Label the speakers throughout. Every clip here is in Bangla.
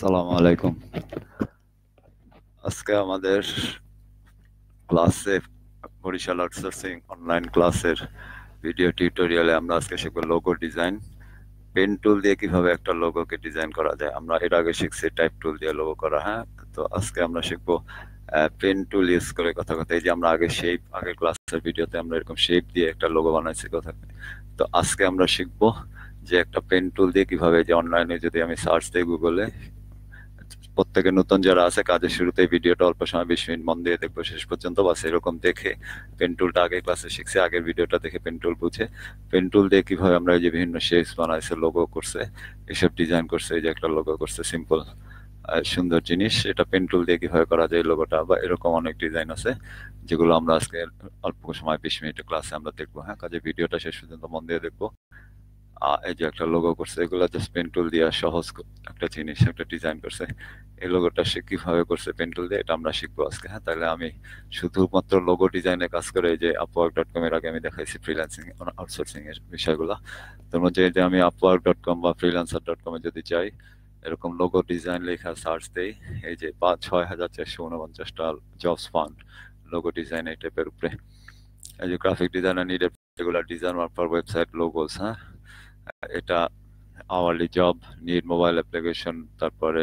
Speaker 1: আসসালামু আলাইকুম আজকে আমাদের ক্লাসে বরিশাল আউটসোর্সিং অনলাইন ক্লাসের ভিডিও টিউটোরিয়ালে আমরা আজকে শিখবো লোগো ডিজাইন পেন টুল দিয়ে কিভাবে একটা লোগোকে ডিজাইন করা যায় আমরা এর আগে শিখছি টাইপ টুল দিয়ে লোগো করা হ্যাঁ তো আজকে আমরা শিখবো পেন টুল ইউজ করে কথা কথা এই যে আমরা আগে শেপ আগের ক্লাসের ভিডিওতে আমরা এরকম শেপ দিয়ে একটা লোগো বানাইছি কথা তো আজকে আমরা শিখবো যে একটা পেন টুল দিয়ে কিভাবে যে অনলাইনে যদি আমি সার্চ দিই গুগলে প্রত্যেকে নতুন যারা আছে কাজের শুরুতে ভিডিওটা অল্প সময় বিশ মিনিট মন দিয়ে দেখবো শেষ পর্যন্ত বা সেরকম দেখে পেন্টুলটা আগে ক্লাসে শিখছে আগের ভিডিওটা দেখে পেন্টুল বুঝে পেন্টুল দিয়ে কীভাবে আমরা এই যে বিভিন্ন শেপস বানাইছে লোগো করছে এসব ডিজাইন করছে এই যে একটা লোগো করছে সিম্পল সুন্দর জিনিস এটা পেন্টুল দিয়ে কিভাবে করা যায় লোগোটা বা এরকম অনেক ডিজাইন আছে যেগুলো আমরা আজকে অল্প সময় বিশ মিনিটের ক্লাসে আমরা দেখবো হ্যাঁ কাজে ভিডিওটা শেষ পর্যন্ত মন দিয়ে দেখবো এই যে একটা লোগো করছে এগুলো জাস্ট পেন টুল দিয়ে সহজ একটা জিনিস একটা ডিজাইন করছে এই লোগোটা সে কিভাবে করছে পেন টুল দিয়ে এটা আমরা শিখবো আজকে হ্যাঁ তাহলে আমি শুধুমাত্র লোগো ডিজাইনে কাজ করে যে আপওয়ার্ক ডট কম এর আগে আমি দেখাইছি ফ্রিল্যান্সিং আউটসোর্সিং এর বিষয়গুলো তোর মধ্যে যে আমি আপওয়ার্ক ডট কম বা ফ্রিল্যান্সার ডট কমে যদি যাই এরকম লোগো ডিজাইন লেখা সার্চ দেই এই যে পাঁচ ছয় হাজার চারশো উনপঞ্চাশটা জবস ফান্ড লোগো ডিজাইন এই টাইপের উপরে এই যে graphic designer needed regular design work for website logos হ্যাঁ এটা hourly job need mobile application তারপরে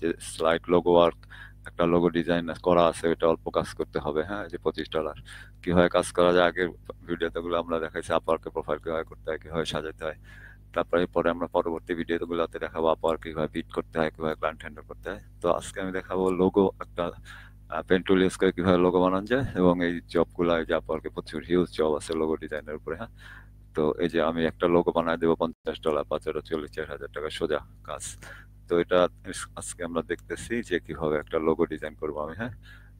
Speaker 1: যে স্লাইড লোগো ওয়ার্ক একটা লোগো ডিজাইন করা আছে ওইটা অল্প কাজ করতে হবে হ্যাঁ যে পঁচিশ ডলার কীভাবে কাজ করা যায় আগের ভিডিওতে গুলো আমরা দেখাইছি আপারকে প্রোফাইল কীভাবে করতে হয় কীভাবে সাজাতে হয় তারপরে পরে আমরা পরবর্তী ভিডিওগুলোতে দেখাবো আপার কীভাবে বিট করতে হয় কীভাবে ক্লায়েন্ট হ্যান্ডেল করতে হয় তো আজকে আমি দেখাবো লোগো একটা পেন্টুল ইউজ করে কীভাবে লোগো বানানো যায় এবং এই জবগুলো যে আপারকে প্রচুর হিউজ জব আছে লোগো ডিজাইনের উপরে হ্যাঁ তো এই যে আমি একটা লোগো বানায় দেবো পঞ্চাশ ডলার পাঁচ হাজার চল্লিশ হাজার টাকা সোজা কাজ তো এটা আজকে আমরা দেখতেছি যে কিভাবে একটা লোগো ডিজাইন করবো আমি হ্যাঁ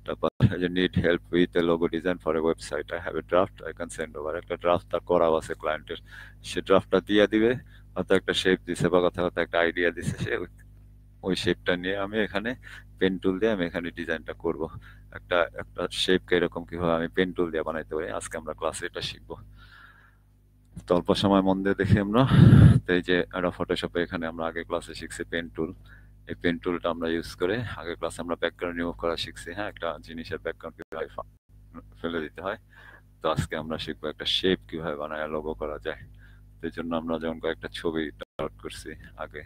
Speaker 1: তারপর যে need help with a logo design for a website I have a draft I can send over একটা ড্রাফট তার করাও আছে ক্লায়েন্টের সে ড্রাফটটা দিয়ে দিবে হয়তো একটা শেপ দিছে বা কথা কথা একটা আইডিয়া দিছে সে ওই শেপটা নিয়ে আমি এখানে পেন টুল দিয়ে আমি এখানে ডিজাইনটা করব একটা একটা শেপকে এরকম কিভাবে আমি পেন টুল দিয়ে বানাইতে পারি আজকে আমরা ক্লাসে এটা শিখবো তো অল্প সময় মন দিয়ে দেখি আমরা তো এই যে একটা ফটোশপে এখানে আমরা আগে ক্লাসে শিখছি পেন টুল এই পেন টুলটা আমরা ইউজ করে আগে ক্লাসে আমরা ব্যাকগ্রাউন্ড রিমুভ করা শিখছি হ্যাঁ একটা জিনিসের ব্যাকগ্রাউন্ড কীভাবে ফেলে দিতে হয় তো আজকে আমরা শিখবো একটা শেপ কীভাবে বানায় লোগো করা যায় সেই জন্য আমরা যেমন কয়েকটা ছবি ডাউনলোড করছি আগে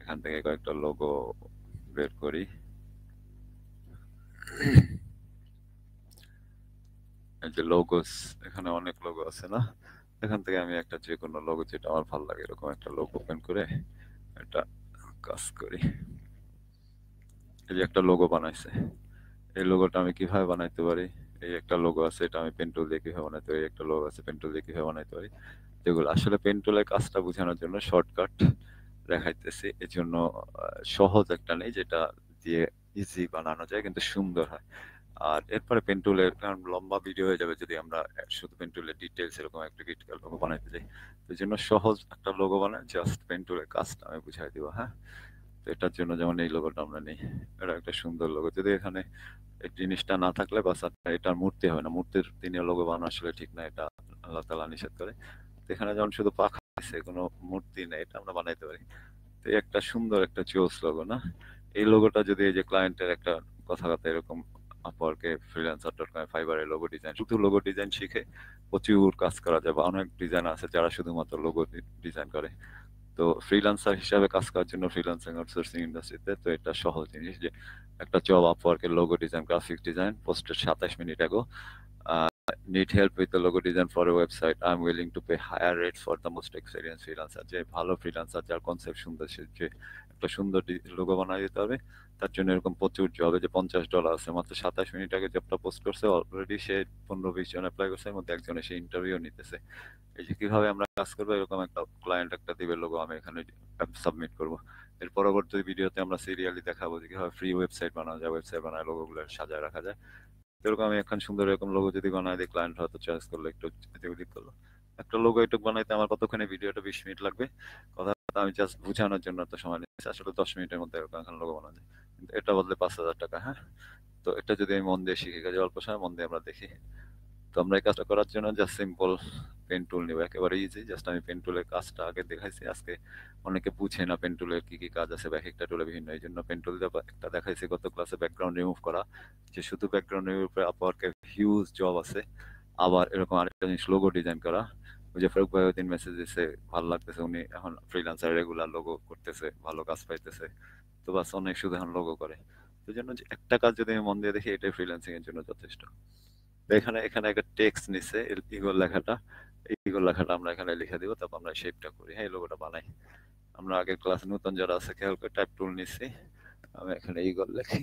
Speaker 1: এখান থেকে কয়েকটা লোগো বের করি এই যে লোগোস এখানে অনেক লোগো আছে না এখান থেকে আমি একটা যে কোনো লোগো যেটা আমার ভালো লাগে এরকম একটা লোগো ওপেন করে একটা কাজ করি এই যে একটা লোগো বানাইছে এই লোগোটা আমি কিভাবে বানাইতে পারি এই একটা লোগো আছে এটা আমি পেন্টুল দিয়ে কিভাবে বানাইতে পারি একটা লোগো আছে পেন্টুল দিয়ে কিভাবে বানাইতে পারি যেগুলো আসলে পেন্টুলের কাজটা বোঝানোর জন্য শর্টকাট দেখাইতেছি এই জন্য সহজ একটা নেই যেটা দিয়ে ইজি বানানো যায় কিন্তু সুন্দর হয় আর এরপরে পেন্টুলের কারণ লম্বা ভিডিও হয়ে যাবে যদি আমরা শুধু পেন্টুলের ডিটেলস এরকম একটা ক্রিটিক্যাল লোগো বানাইতে যাই তো জন্য সহজ একটা লোগো বানায় জাস্ট পেন্টুলের কাজটা আমি বুঝাই দিব হ্যাঁ তো এটার জন্য যেমন এই লোগোটা আমরা নিই এটা একটা সুন্দর লোগো যদি এখানে এই জিনিসটা না থাকলে বা এটার মূর্তি হবে না মূর্তির তিনি লোগো বানানো আসলে ঠিক না এটা আল্লাহ তালা নিষেধ করে তো এখানে যেমন শুধু পাখা আছে কোনো মূর্তি নেই এটা আমরা বানাইতে পারি তো একটা সুন্দর একটা চোস লোগো না এই লোগোটা যদি এই যে ক্লায়েন্টের একটা কথা কথা এরকম আপওয়ার্কে ফ্রিল্যান্সার ডট কমে ফাইবারে লোগো ডিজাইন শুধু লোগো ডিজাইন শিখে প্রচুর কাজ করা যায় বা অনেক ডিজাইন আছে যারা শুধুমাত্র লোগো ডিজাইন করে তো ফ্রিল্যান্সার হিসাবে কাজ করার জন্য ফ্রিল্যান্সিং আউটসোর্সিং ইন্ডাস্ট্রিতে তো এটা সহজ জিনিস যে একটা জব আপওয়ার্কের লোগো ডিজাইন গ্রাফিক ডিজাইন পোস্টের সাতাশ minute ago need help with logo design for a website I'm willing to pay higher rate for the most experience freelancer যে ভালো ফ্রিল্যান্সার যার কনসেপ্ট সুন্দর সে যে একটা সুন্দর লোগো বানা দিতে হবে তার জন্য এরকম প্রচুর জবে যে পঞ্চাশ ডলার আছে মাত্র সাতাশ মিনিট আগে জবটা পোস্ট করছে অলরেডি সে পনেরো বিশ জন অ্যাপ্লাই করছে এর মধ্যে একজনে সে ইন্টারভিউ নিতেছে এই যে কীভাবে আমরা কাজ করবো এরকম একটা ক্লায়েন্ট একটা দিবে লোক আমি এখানে সাবমিট করবো এর পরবর্তী ভিডিওতে আমরা সিরিয়ালি দেখাবো যে কীভাবে ফ্রি ওয়েবসাইট বানানো যায় ওয়েবসাইট বানায় লোকগুলো সাজায় রাখা যায় এরকম আমি এখন সুন্দর এরকম লোক যদি বানাই দিই ক্লায়েন্ট হয়তো চয়েস করলো একটু এদিক করলো একটা লোক এটুক বানাইতে আমার কতক্ষণে ভিডিওটা বিশ মিনিট লাগবে কথা আমি জাস্ট বোঝানোর জন্য একটা সময় নিয়েছি আসলে দশ মিনিটের মধ্যে এরকম এখন লোক বানানো যায় এটা বদলে পাঁচ হাজার টাকা হ্যাঁ তো এটা যদি আমি মন দিয়ে শিখি কাজে অল্প সময় মন দিয়ে আমরা দেখি তো আমরা এই কাজটা করার জন্য জাস্ট সিম্পল পেন টুল নেবো একেবারে ইজি জাস্ট আমি পেন টুলের কাজটা আগে দেখাইছি আজকে অনেকে বুঝে না পেন টুলের কী কী কাজ আছে ব্যাক একটা টুলে বিভিন্ন এই জন্য পেন টুল একটা দেখাইছি গত ক্লাসে ব্যাকগ্রাউন্ড রিমুভ করা যে শুধু ব্যাকগ্রাউন্ড রিমুভ করে আপওয়ার্কে হিউজ জব আছে আবার এরকম আরেকটা জিনিস লোগো ডিজাইন করা ওই যে ফারুক ভাই ওই দিন মেসেজ দিয়েছে ভালো লাগতেছে উনি এখন ফ্রিলান্সার রেগুলার লোগো করতেছে ভালো কাজ পাইতেছে তো বাস অনেক সুধান এখন লোগো করে ওই জন্য একটা কাজ যদি আমি মন দিয়ে দেখি এটাই ফ্রিল্যান্সিং এর জন্য যথেষ্ট এখানে এখানে একটা টেক্সট নিছে ইগোর লেখাটা ইগোর লেখাটা আমরা এখানে লিখে দিব তারপর আমরা শেপটা করি হ্যাঁ এই লোগোটা বানাই আমরা আগের ক্লাস নতুন যারা আছে খেয়াল করে টাইপ টুল নিছি আমি এখানে ইগোর লেখি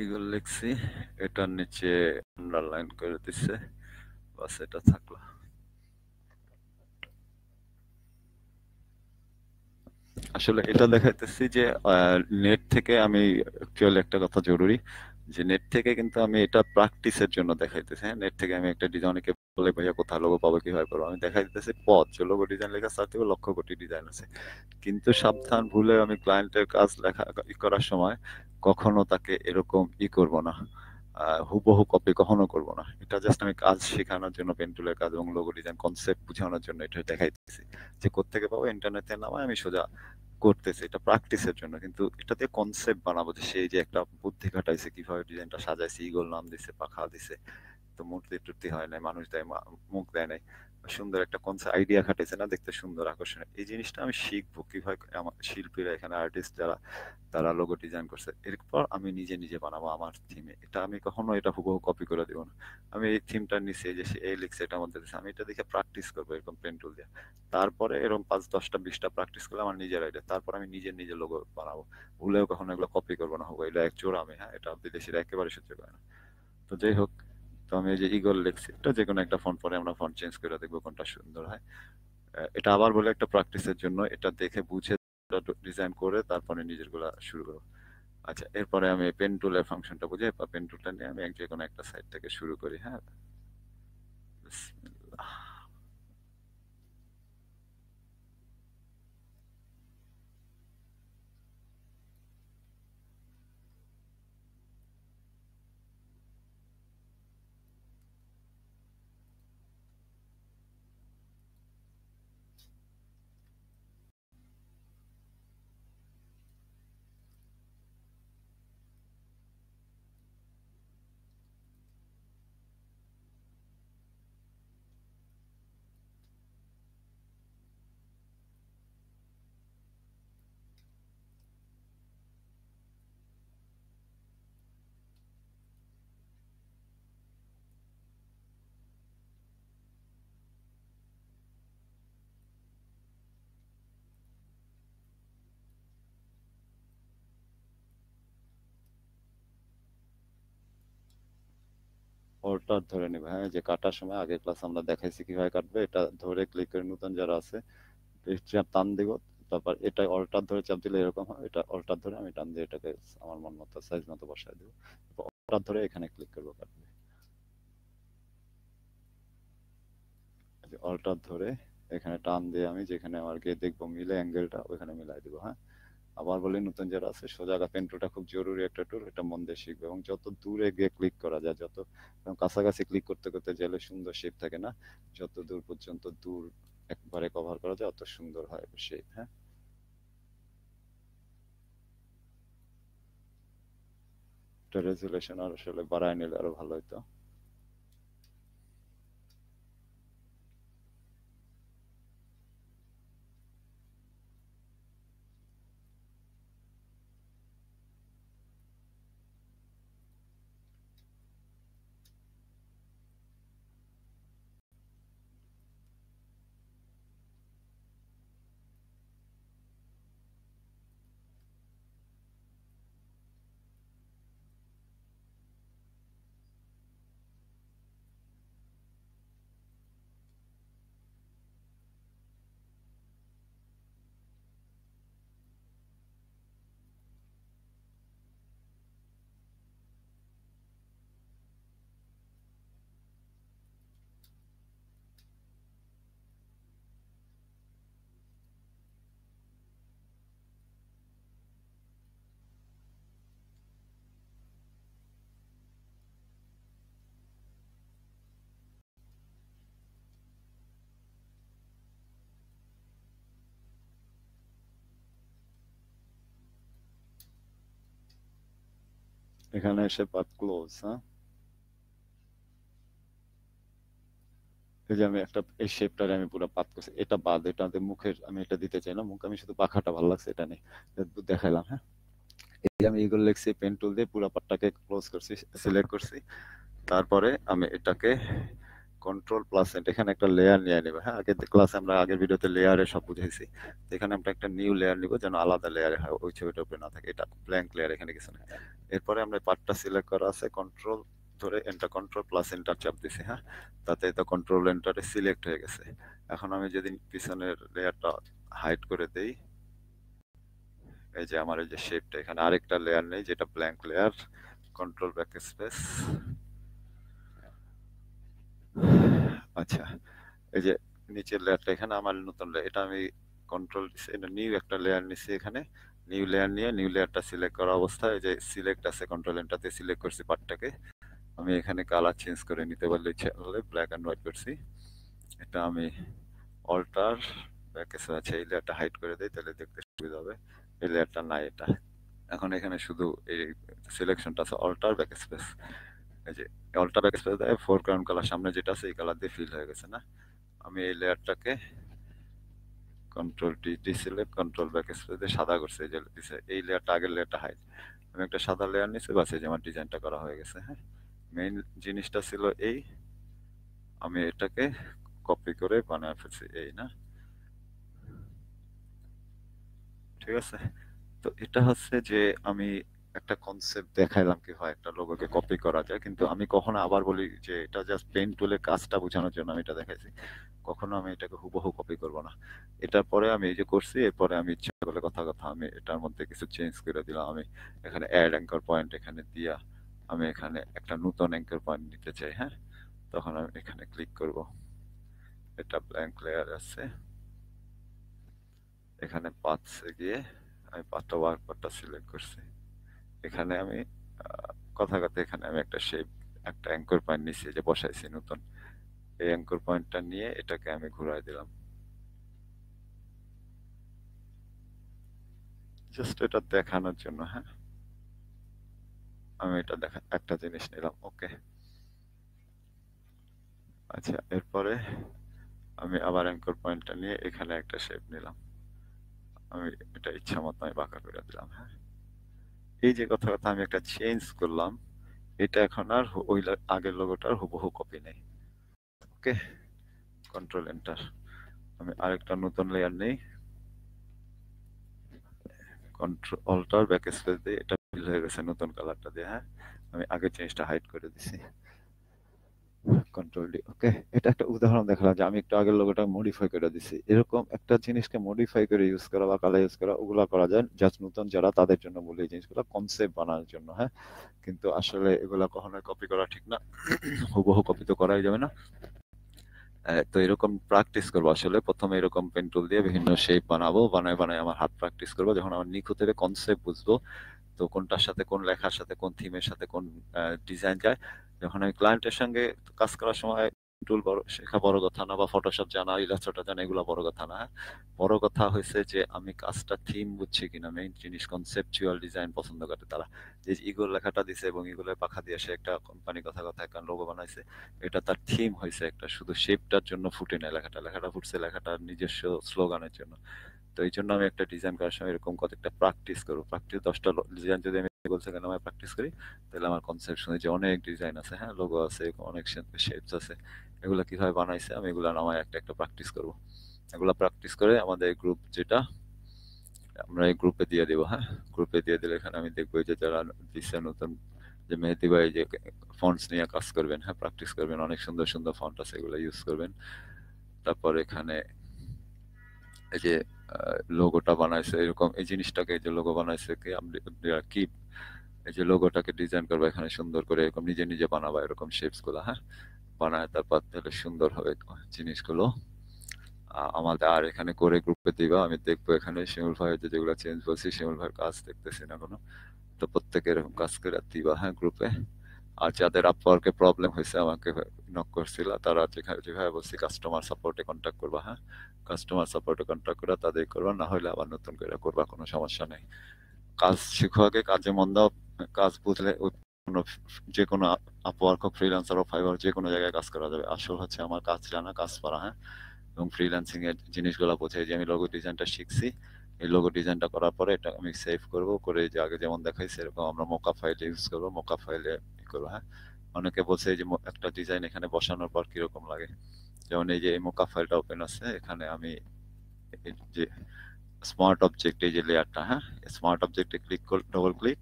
Speaker 1: ইগল লিখছি এটার নিচে আন্ডারলাইন করে দিচ্ছে বাস এটা থাকলো আসলে এটা দেখাইতেছি যে নেট থেকে আমি অ্যাকচুয়ালি একটা কথা জরুরি যে নেট থেকে কিন্তু আমি এটা প্র্যাকটিসের জন্য দেখাইতেছি হ্যাঁ নেট থেকে আমি একটা ডিজাইন অনেকে বলে ভাইয়া কোথায় লোগো পাবো কিভাবে পাবো আমি দেখাই দিতেছি পথ যে লোগো ডিজাইন লেখা সার থেকে লক্ষ কোটি ডিজাইন আছে কিন্তু সাবধান ভুলে আমি ক্লায়েন্টের কাজ লেখা ই করার সময় কখনো তাকে এরকম ই করব না হুবহু কপি কখনো করব না এটা জাস্ট আমি কাজ শেখানোর জন্য পেন্টুলের কাজ এবং লোগো ডিজাইন কনসেপ্ট বুঝানোর জন্য এটা দেখাইতেছি যে কোথেকে পাবো ইন্টারনেটে থেকে নামায় আমি সোজা করতেছে এটা প্র্যাকটিসের জন্য কিন্তু এটা দিয়ে কনসেপ্ট বানাবো যে সেই যে একটা বুদ্ধি খাটাইছে কিভাবে ডিজাইনটা সাজাইছে ইগল নাম দিছে পাখা দিছে তো মূর্তি টুর্তি হয় নাই মানুষ দেয় মুখ দেয় নাই সুন্দর একটা কনসেপ্ট আইডিয়া খাটেছে না দেখতে সুন্দর আকর্ষণীয় এই জিনিসটা আমি শিখবো কিভাবে আমার শিল্পীরা এখানে আর্টিস্ট যারা তারা লোগো ডিজাইন করছে এরপর আমি নিজে নিজে বানাবো আমার থিমে এটা আমি কখনো এটা হুবহু কপি করে দেবো না আমি এই থিমটা নিচে যে এই লিখছে এটা আমাদের আমি এটা দেখে প্র্যাকটিস করবো এরকম পেন্টুল দিয়ে তারপরে এরকম পাঁচ দশটা বিশটা প্র্যাকটিস করলে আমার নিজের আইডিয়া তারপর আমি নিজে নিজে লোগো বানাবো ভুলেও কখনো এগুলো কপি করবো না হোক এটা এক চোর আমি হ্যাঁ এটা বিদেশিরা একেবারে সহ্য করে না তো যাই হোক তো আমি এই যে ইগল লিখছি এটা যে কোনো একটা ফোন পরে আমরা ফোন চেঞ্জ করে দেখবো কোনটা সুন্দর হয় এটা আবার বলে একটা প্র্যাকটিসের জন্য এটা দেখে বুঝে ডিজাইন করে তারপরে নিজের গুলা শুরু করবো আচ্ছা এরপরে আমি পেন টুলের ফাংশনটা বুঝে পেন টুলটা নিয়ে আমি যে কোনো একটা সাইড থেকে শুরু করি হ্যাঁ ওটা ধরে নিবে হ্যাঁ যে কাটার সময় আগের ক্লাস আমরা দেখাইছি কিভাবে কাটবে এটা ধরে ক্লিক করে নতুন যারা আছে চাপ টান দিব তারপর এটা অল্টার ধরে চাপ দিলে এরকম হয় এটা অল্টার ধরে আমি টান দিয়ে এটাকে আমার মন মতো সাইজ মতো বসায় দিব অল্টার ধরে এখানে ক্লিক করবো কাটবে অল্টার ধরে এখানে টান দিয়ে আমি যেখানে আমার গিয়ে দেখবো মিলে অ্যাঙ্গেলটা ওইখানে মিলাই দিব হ্যাঁ আবার বলি নতুন যারা আছে সোজা পেন টুলটা খুব জরুরি একটা টুর এটা মন দিয়ে শিখবে এবং যত দূরে গিয়ে ক্লিক করা যায় যত কাছাকাছি ক্লিক করতে করতে গেলে সুন্দর শেপ থাকে না যত দূর পর্যন্ত দূর একবারে কভার করা যায় অত সুন্দর হয় শেপ হ্যাঁ রেজুলেশন আর আসলে বাড়ায় নিলে আরো ভালো হতো এখানে এসে পাত ক্লোজ হ্যাঁ এই যে আমি একটা এই শেপটারে আমি পুরো পাত করছি এটা বাদ এটা মুখের আমি এটা দিতে চাই না মুখ আমি শুধু পাখাটা ভালো লাগছে এটা নেই দেখাইলাম হ্যাঁ এই আমি এগুলো লিখছি পেন টুল দিয়ে পুরো পাটটাকে ক্লোজ করছি সিলেক্ট করছি তারপরে আমি এটাকে কন্ট্রোল প্লাস এন্ট এখানে একটা লেয়ার নিয়ে নেবে হ্যাঁ আগে ক্লাসে আমরা আগের ভিডিওতে লেয়ারে সব বুঝেছি এখানে আমরা একটা নিউ লেয়ার নিব যেন আলাদা লেয়ারে হয় ওই ছবিটা উপরে না থাকে এটা ব্ল্যাঙ্ক লেয়ার এখানে কিছু নেই এরপরে আমরা পার্টটা সিলেক্ট করা আছে কন্ট্রোল ধরে এন্টার কন্ট্রোল প্লাস এন্টার চাপ দিছি হ্যাঁ তাতে তো কন্ট্রোল এন্টারে সিলেক্ট হয়ে গেছে এখন আমি যদি পিছনের লেয়ারটা হাইট করে দেই এই যে আমার এই যে শেপটা এখানে আরেকটা লেয়ার নেই যেটা blank layer control back space আচ্ছা এই যে নিচের লেয়ারটা এখানে আমার নতুন লেয়ার এটা আমি কন্ট্রোল নিউ একটা লেয়ার নিছি এখানে নিউ লেয়ার নিয়ে নিউ লেয়ারটা সিলেক্ট করা অবস্থায় যে সিলেক্ট আছে কন্ট্রোল এন্টারতে সিলেক্ট করছি পার্টটাকে আমি এখানে কালার চেঞ্জ করে নিতে পারলে ইচ্ছা ব্ল্যাক অ্যান্ড হোয়াইট করছি এটা আমি অল্টার প্যাকেজ আছে এই লেয়ারটা হাইট করে দেয় তাহলে দেখতে সুবিধা হবে এই লেয়ারটা নাই এটা এখন এখানে শুধু এই সিলেকশনটা আছে অল্টার ব্যাক স্পেস যে অল্টা ব্যাক স্পেস দেয় ফোরগ্রাউন্ড কালার সামনে যেটা আছে এই কালার দিয়ে ফিল হয়ে গেছে না আমি এই লেয়ারটাকে control T deselect control back space দিয়ে সাদা করছে এই যে দিছে এই লেয়ারটা আগের লেয়ারটা হাইট আমি একটা সাদা লেয়ার নিয়েছি বাস এই যে আমার ডিজাইনটা করা হয়ে গেছে হ্যাঁ মেইন জিনিসটা ছিল এই আমি এটাকে কপি করে বানায় ফেলছি এই না ঠিক আছে তো এটা হচ্ছে যে আমি একটা কনসেপ্ট দেখাইলাম কি হয় একটা লোগোকে কপি করা যায় কিন্তু আমি কখনো আবার বলি যে এটা জাস্ট পেন টুলের কাজটা বোঝানোর জন্য আমি এটা দেখাইছি কখনো আমি এটাকে হুবহু কপি করব না এটার পরে আমি এই যে করছি এরপরে আমি ইচ্ছা করলে কথা কথা আমি এটার মধ্যে কিছু চেঞ্জ করে দিলাম আমি এখানে অ্যাড অ্যাঙ্কর পয়েন্ট এখানে দিয়া আমি এখানে একটা নতুন অ্যাঙ্কর পয়েন্ট নিতে চাই হ্যাঁ তখন আমি এখানে ক্লিক করব এটা ব্ল্যাঙ্ক লেয়ার আছে এখানে পাঁচে গিয়ে আমি পাঁচটা ওয়ার্ক সিলেক্ট করছি এখানে আমি কথা কথা এখানে আমি একটা শেপ একটা অ্যাঙ্কর পয়েন্ট নিচ্ছি যে বসাইছি নতুন এই অ্যাঙ্কর পয়েন্টটা নিয়ে এটাকে আমি ঘুরাই দিলাম জাস্ট এটা দেখানোর জন্য হ্যাঁ আমি এটা দেখা একটা জিনিস নিলাম ওকে আচ্ছা এরপরে আমি আবার অ্যাঙ্কর পয়েন্টটা নিয়ে এখানে একটা শেপ নিলাম আমি এটা ইচ্ছা মতো আমি বাঁকা করে দিলাম হ্যাঁ এই যে কথা কথা আমি একটা চেঞ্জ করলাম এটা এখন আর ওই আগের লোগোটার হুবহু কপি নেই ওকে কন্ট্রোল এন্টার আমি আরেকটা নতুন লেয়ার নেই কন্ট্রোল অল্টার ব্যাক স্পেস দিয়ে এটা ফিল হয়ে গেছে নতুন কালারটা দিয়ে হ্যাঁ আমি আগে চেঞ্জটা হাইড করে দিছি কন্ট্রোল ডি ওকে এটা একটা উদাহরণ দেখালাম যে আমি একটু আগের লোগোটা মডিফাই করে দিছি এরকম একটা জিনিসকে মডিফাই করে ইউজ করা বা কালার ইউজ করা ওগুলা করা যায় জাস্ট নতুন যারা তাদের জন্য বলি এই জিনিসগুলো কনসেপ্ট বানানোর জন্য হ্যাঁ কিন্তু আসলে এগুলা কখনোই কপি করা ঠিক না হুবহু কপি তো করাই যাবে না তো এরকম প্র্যাকটিস করবো আসলে প্রথমে এরকম পেন্টুল দিয়ে বিভিন্ন শেপ বানাবো বানায় বানায় আমার হাত প্র্যাকটিস করবো যখন আমার নিখুঁত থেকে কনসেপ্ট বুঝবো তো কোনটার সাথে কোন লেখার সাথে কোন থিমের সাথে কোন ডিজাইন যায় যখন আমি ক্লায়েন্টের সঙ্গে কাজ করার সময় টুল বড় শেখা বড় কথা না বা ফটোশপ জানা ইলাস্ট্রেটর জানা এগুলো বড় কথা না হ্যাঁ? বড় কথা হয়েছে যে আমি কাজটা থিম বুঝছি কিনা মেইন জিনিস কনসেপচুয়াল ডিজাইন পছন্দ করে তারা যে ইগল লেখাটা দিছে এবং ইগলের পাখা দিয়ে সে একটা কোম্পানি কথা কথা একটা লোগো বানাইছে এটা তার থিম হয়েছে একটা শুধু শেপটার জন্য ফুটে নেয় লেখাটা লেখাটা ফুটছে লেখাটা নিজস্ব স্লোগানের জন্য তো এই জন্য আমি একটা ডিজাইন করার সময় এরকম কত একটা প্র্যাকটিস করবো প্র্যাকটিস দশটা ডিজাইন যদি আমি গোল কেন আমি প্র্যাকটিস করি তাহলে আমার কনসেপশনে যে অনেক ডিজাইন আছে হ্যাঁ লোগো আছে অনেক শেপস আছে এগুলো কীভাবে বানাইছে আমি এগুলো নামায় একটা একটা প্র্যাকটিস করব এগুলো প্র্যাকটিস করে আমাদের গ্রুপ যেটা আমরা এই গ্রুপে দিয়ে দেবো হ্যাঁ গ্রুপে দিয়ে দিলে এখানে আমি দেখবো যে যারা দিচ্ছে নতুন যে মেহেদি ভাই যে ফন্টস নিয়ে কাজ করবেন হ্যাঁ প্র্যাকটিস করবেন অনেক সুন্দর সুন্দর ফন্ট আছে এগুলো ইউজ করবেন তারপর এখানে এই যে লোগোটা বানাইছে এরকম এই জিনিসটাকে এই যে লোগো বানাইছে কি আপনি কি এই যে লোগোটাকে ডিজাইন করবা এখানে সুন্দর করে এরকম নিজে নিজে বানাবা এরকম শেপস গুলো হ্যাঁ বানায় তারপর তাহলে সুন্দর হবে জিনিসগুলো আমাদের আর এখানে করে গ্রুপে দিবা আমি দেখবো এখানে শিমুল ভাই যেগুলো চেঞ্জ বলছি শিমুল ভাইয়ের কাজ দেখতেছি না কোনো তো প্রত্যেকে এরকম কাজ করে দিবা হ্যাঁ গ্রুপে আর যাদের আপওয়ার্কে প্রবলেম হয়েছে আমাকে নক করছিল তারা যেখানে যেভাবে বলছি কাস্টমার সাপোর্টে কন্ট্যাক্ট করবা হ্যাঁ কাস্টমার সাপোর্টে কন্ট্যাক্ট করা তাদের করবা না হলে আবার নতুন করে করবা কোনো সমস্যা নেই কাজ শিখো আগে কাজে মন্দ কাজ বুঝলে ওই কোনো যে কোনো আপওয়ার্ক ফ্রিল্যান্সার ও ফাইবার যে কোনো জায়গায় কাজ করা যাবে আসল হচ্ছে আমার কাজ জানা কাজ করা হ্যাঁ এবং ফ্রিল্যান্সিং এর জিনিসগুলো বোঝে যে আমি লঘু ডিজাইনটা শিখছি এই লোগো ডিজাইনটা করার পরে এটা আমি সেভ করব করে যে আগে যেমন দেখাই এরকম আমরা মোকা ফাইল ইউজ করবো মোকা ফাইলে করবো হ্যাঁ অনেকে বলছে যে একটা ডিজাইন এখানে বসানোর পর কিরকম লাগে যেমন এই যে মোকা ফাইলটা ওপেন আছে এখানে আমি যে স্মার্ট অবজেক্ট এই যে লেয়ারটা হ্যাঁ স্মার্ট অবজেক্টে ক্লিক ডবল ক্লিক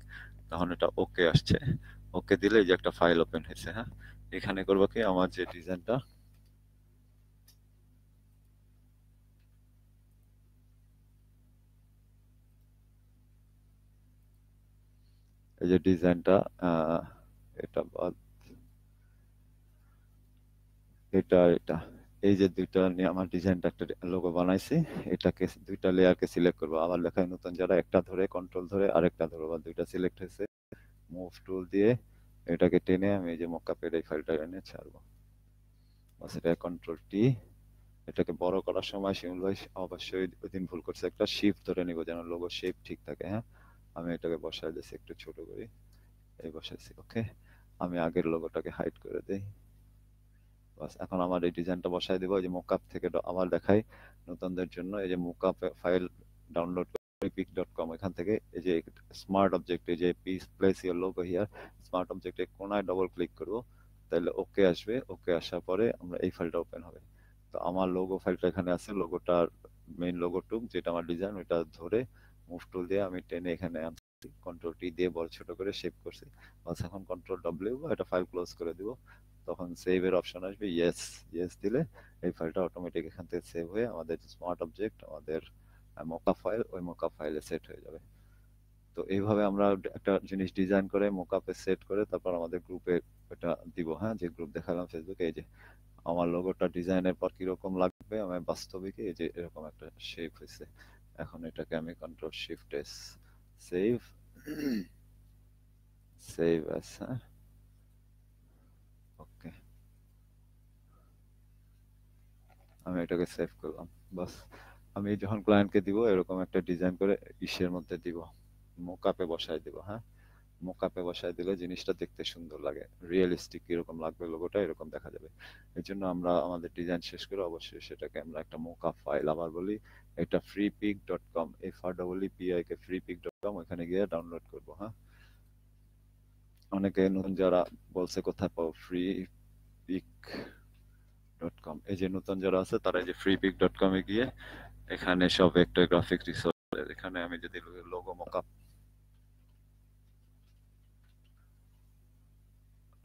Speaker 1: তখন এটা ওকে আসছে ওকে দিলে যে একটা ফাইল ওপেন হয়েছে হ্যাঁ এখানে করবো কি আমার যে ডিজাইনটা এই যে ডিজাইনটা এটা বাদ এটা এটা এই যে দুইটা নিয়ে আমার ডিজাইনটা একটা লোগো বানাইছি এটাকে দুইটা লেয়ারকে সিলেক্ট করবো আবার লেখায় নতুন যারা একটা ধরে কন্ট্রোল ধরে আরেকটা ধরে বা দুইটা সিলেক্ট হয়েছে মুভ টুল দিয়ে এটাকে টেনে আমি এই যে মক্কাপের এই ফাইলটা এনে ছাড়বো বাস এটা কন্ট্রোল টি এটাকে বড় করার সময় সিমুল ভাই অবশ্যই ওইদিন ভুল করছে একটা শিফট ধরে নিব যেন লোগো শেপ ঠিক থাকে হ্যাঁ আমি এটাকে বসাই দিয়েছি একটু ছোট করি এই বসাইছি ওকে আমি আগের লোগোটাকে হাইড করে দিই বাস এখন আমার এই ডিজাইনটা বসাই দিব এই যে মোকাপ থেকে আমার দেখাই নতুনদের জন্য এই যে mockup file download pik dot com এখান থেকে এই যে স্মার্ট এই যে piece place your logo here smart অবজেক্টে কোনায় ডবল ক্লিক করব তাহলে ওকে আসবে ওকে আসার পরে আমরা এই ফাইলটা ওপেন হবে তো আমার লোগো ফাইলটা এখানে আছে লোগোটার মেইন লোগো টুক যেটা আমার ডিজাইন ওটা ধরে মুভ টুল দিয়ে আমি টেনে এখানে কন্ট্রোল টি দিয়ে বড় ছোট করে সেভ করছি বাস এখন কন্ট্রোল ডব্লিউ এটা ফাইল ক্লোজ করে দিব তখন সেভ এর অপশন আসবে ইয়েস ইয়েস দিলে এই ফাইলটা অটোমেটিক এখান থেকে সেভ হয়ে আমাদের স্মার্ট অবজেক্ট আমাদের মোকা ফাইল ওই মোকা ফাইলে সেট হয়ে যাবে তো এইভাবে আমরা একটা জিনিস ডিজাইন করে মোকাপে সেট করে তারপর আমাদের গ্রুপে এটা দিব হ্যাঁ যে গ্রুপ দেখালাম ফেসবুকে এই যে আমার লোগোটা ডিজাইনের পর কিরকম লাগবে আমি বাস্তবিকে এই যে এরকম একটা শেপ হয়েছে এখন এটাকে আমি control shift S save save as huh? Okay আমি এটাকে সেভ করলাম বাস আমি যখন ক্লায়েন্টকে দিব এরকম একটা ডিজাইন করে ইসের মধ্যে দিব মোকাপে বসায় দিব হ্যাঁ মোকাপে বসাই দিলে জিনিসটা দেখতে সুন্দর লাগে রিয়েলিস্টিক এরকম লাগবে লোগোটা এরকম দেখা যাবে এই জন্য আমরা আমাদের ডিজাইন শেষ করে অবশ্যই সেটাকে আমরা একটা মোকাপ ফাইল আবার বলি এটা Freepik dot com F R double P I K Freepik dot com ওখানে গিয়ে ডাউনলোড করব হ্যাঁ অনেকে নতুন যারা বলছে কোথায় পাবো ফ্রি পিক ডট কম এই যে নতুন যারা আছে তারা এই যে ফ্রি পিক ডট কমে গিয়ে এখানে সব একটা গ্রাফিক রিসোর্স এখানে আমি যদি লোগো মকআপ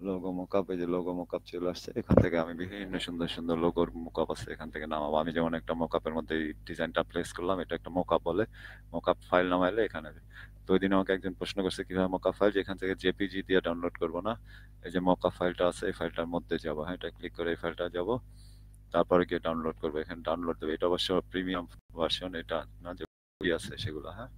Speaker 1: লোগো মোকাপ এই যে লোগো মোকআপ চলে আসছে এখান থেকে আমি বিভিন্ন সুন্দর সুন্দর লোগোর মোকাপ আছে এখান থেকে নামাবো আমি যেমন একটা মোকআপের মধ্যে ডিজাইনটা প্লেস করলাম এটা একটা মোকআপ বলে মোকআপ ফাইল নামাইলে এখানে তো ওই দিন আমাকে একজন প্রশ্ন করছে কিভাবে মোকআপ ফাইল এখান থেকে জেপিজি দিয়ে ডাউনলোড করবো না এই যে মোকআপ ফাইলটা আছে এই ফাইলটার মধ্যে যাবো হ্যাঁ এটা ক্লিক করে এই ফাইলটা যাবো তারপরে গিয়ে ডাউনলোড করবো এখানে ডাউনলোড দেবে এটা অবশ্য প্রিমিয়াম ভার্সন এটা না যে আছে সেগুলো হ্যাঁ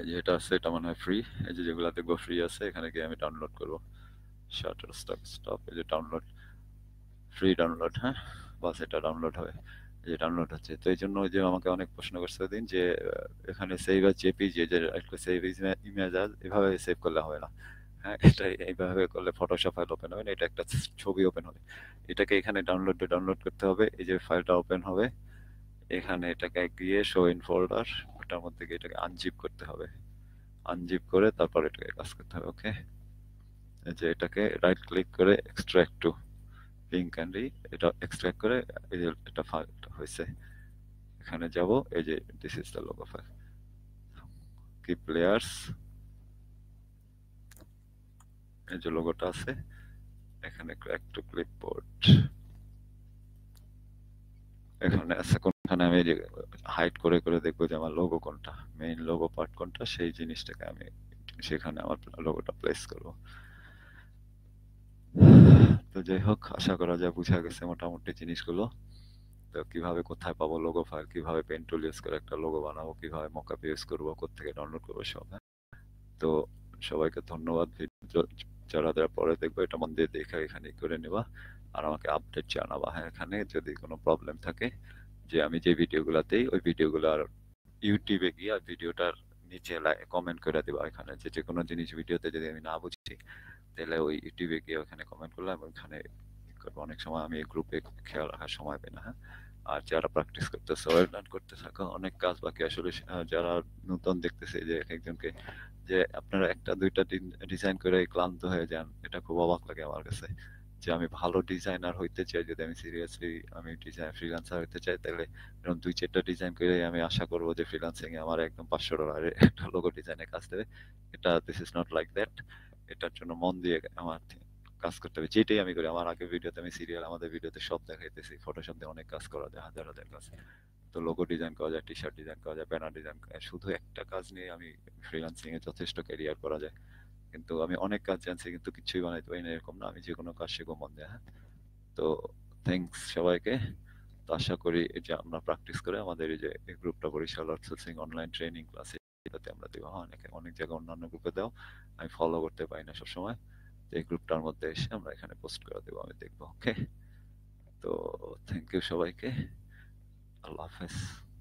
Speaker 1: এই যে এটা আছে এটা মনে হয় ফ্রি এই যে যেগুলো দেখবো ফ্রি আছে এখানে গিয়ে আমি ডাউনলোড করবো শাটার স্টপ স্টপ এই যে ডাউনলোড ফ্রি ডাউনলোড হ্যাঁ বাস এটা ডাউনলোড হবে এই যে ডাউনলোড হচ্ছে তো এই জন্য যে আমাকে অনেক প্রশ্ন করছে দিন যে এখানে সেভ আর জেপিজি যে একটা সেভ ইমেজ আর এভাবে সেভ করলে হবে না হ্যাঁ এটা এইভাবে করলে ফটোশপ ফাইল ওপেন হবে না এটা একটা ছবি ওপেন হবে এটাকে এখানে ডাউনলোড ডাউনলোড করতে হবে এই যে ফাইলটা ওপেন হবে এখানে এটাকে গিয়ে শো ইন ফোল্ডার ডেটার মধ্যে গিয়ে এটাকে আনজিপ করতে হবে আনজিপ করে তারপর এটাকে কাজ করতে হবে ওকে যে এটাকে রাইট ক্লিক করে এক্সট্র্যাক্ট টু লিঙ্ক ক্যান্ডি এটা এক্সট্র্যাক্ট করে এই যে এটা ফাইলটা হয়েছে এখানে যাব এই যে this is the logo file কি প্লেয়ার্স এই যে লোগোটা আছে এখানে ক্র্যাক টু ক্লিপবোর্ড এখানে আছে এখানে আমি হাইট করে করে দেখবো যে আমার লোগো কোনটা মেইন লোগো পার্ট কোনটা সেই জিনিসটাকে আমি সেখানে আমার লোগোটা প্লেস করব তো যাই হোক আশা করা যায় বুঝা গেছে মোটামুটি জিনিসগুলো তো কিভাবে কোথায় পাবো লোগো ফাইল কিভাবে পেন টুল ইউজ করে একটা লোগো বানাবো কিভাবে মকআপ ইউজ করবো থেকে ডাউনলোড করবো সব তো সবাইকে ধন্যবাদ যারা যারা পরে দেখবো এটা মন দিয়ে দেখে এখানে করে নেবা আর আমাকে আপডেট জানাবা হ্যাঁ এখানে যদি কোনো প্রবলেম থাকে যে আমি যে ভিডিওগুলো দিই ওই আর ইউটিউবে গিয়ে ভিডিওটার নিচে কমেন্ট করে দেবো এখানে যে যে কোনো জিনিস ভিডিওতে যদি আমি না বুঝি তাহলে ওই ইউটিউবে গিয়ে ওখানে কমেন্ট করলাম ওখানে করবো অনেক সময় আমি এই গ্রুপে খেয়াল রাখার সময় পাই না হ্যাঁ? আর যারা প্র্যাকটিস করতেছে ডান করতে থাকো অনেক কাজ বাকি আসলে যারা নতুন দেখতেছে যে একজনকে যে আপনারা একটা দুইটা ডিজাইন করে ক্লান্ত হয়ে যান এটা খুব অবাক লাগে আমার কাছে যে আমি ভালো ডিজাইনার হইতে চাই যদি আমি সিরিয়াসলি আমি ডিজাইন ফ্রিল্যান্সার হইতে চাই তাহলে এরকম দুই চারটা ডিজাইন করে আমি আশা করব যে ফ্রিল্যান্সিং এ আমার একদম পাঁচশো ডলারে একটা লোগো ডিজাইনে কাজ দেবে এটা this is not like that এটার জন্য মন দিয়ে আমার কাজ করতে হবে যেটাই আমি করি আমার আগে ভিডিওতে আমি সিরিয়াল আমাদের ভিডিওতে সব দেখাইতেছি ফটোশপ দিয়ে অনেক কাজ করা যায় হাজার হাজার কাজ তো লোগো ডিজাইন করা যায় টি শার্ট ডিজাইন করা যায় ব্যানার ডিজাইন শুধু একটা কাজ নিয়ে আমি ফ্রিল্যান্সিং এ যথেষ্ট ক্যারিয়ার করা যায় কিন্তু আমি অনেক কাজ জানছি কিন্তু কিছুই বানাইতে পারি না এরকম না আমি যে কোনো কাজ শিখবো মন দেয় হ্যাঁ তো থ্যাংকস সবাইকে তো আশা করি এই যে আমরা প্র্যাকটিস করে আমাদের এই যে এই গ্রুপটা বরিশাল আউটসোর্সিং অনলাইন ট্রেনিং ক্লাসে এটাতে আমরা দেবো হ্যাঁ? অনেকে অনেক জায়গায় অন্যান্য গ্রুপে দাও আমি ফলো করতে পারি না সবসময় তো এই গ্রুপটার মধ্যে এসে আমরা এখানে পোস্ট করে দেবো আমি দেখবো ওকে তো থ্যাংক ইউ সবাইকে আল্লাহ হাফেজ